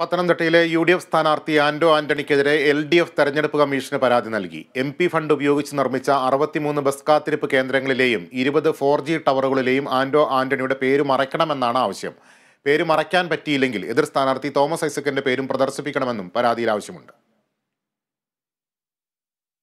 പത്തനംതിട്ടയിലെ യു ഡി എഫ് സ്ഥാനാർത്ഥി ആന്റോ ആന്റണിക്കെതിരെ എൽ ഡി എഫ് തെരഞ്ഞെടുപ്പ് കമ്മീഷന് പരാതി നൽകി എം പി ഫണ്ട് ഉപയോഗിച്ച് നിർമ്മിച്ച അറുപത്തിമൂന്ന് ബസ് കാത്തിരിപ്പ് കേന്ദ്രങ്ങളിലെയും ഇരുപത് ഫോർ ജി ടവറുകളിലെയും ആന്റോ ആന്റണിയുടെ പേര് മറയ്ക്കണമെന്നാണ് ആവശ്യം പേര് മറയ്ക്കാൻ പറ്റിയില്ലെങ്കിൽ എതിർ സ്ഥാനാർത്ഥി തോമസ് ഐസക്കിന്റെ പേരും പ്രദർശിപ്പിക്കണമെന്നും പരാതിയിൽ ആവശ്യമുണ്ട്